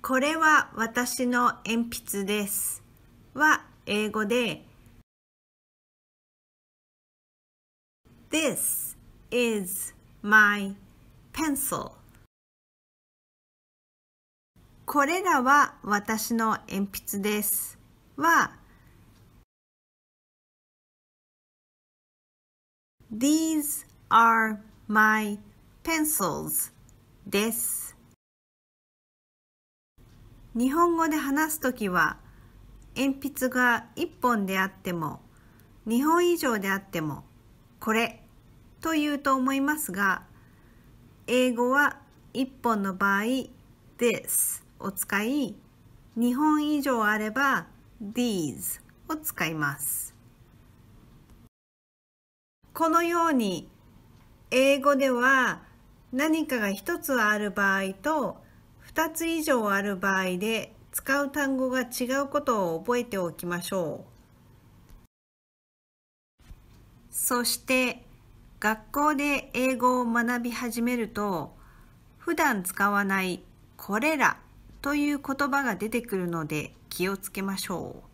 これは私の鉛筆です。は英語で This is my pencil. これらは私の鉛筆です。は These are my pencils です。日本語で話す時は鉛筆が1本であっても2本以上であってもこれというと思いますが英語は1本の場合 this を使い2本以上あれば these を使いますこのように英語では何かが1つある場合と2つ以上ある場合で使う単語が違うことを覚えておきましょうそして学校で英語を学び始めると普段使わない「これら」という言葉が出てくるので気をつけましょう。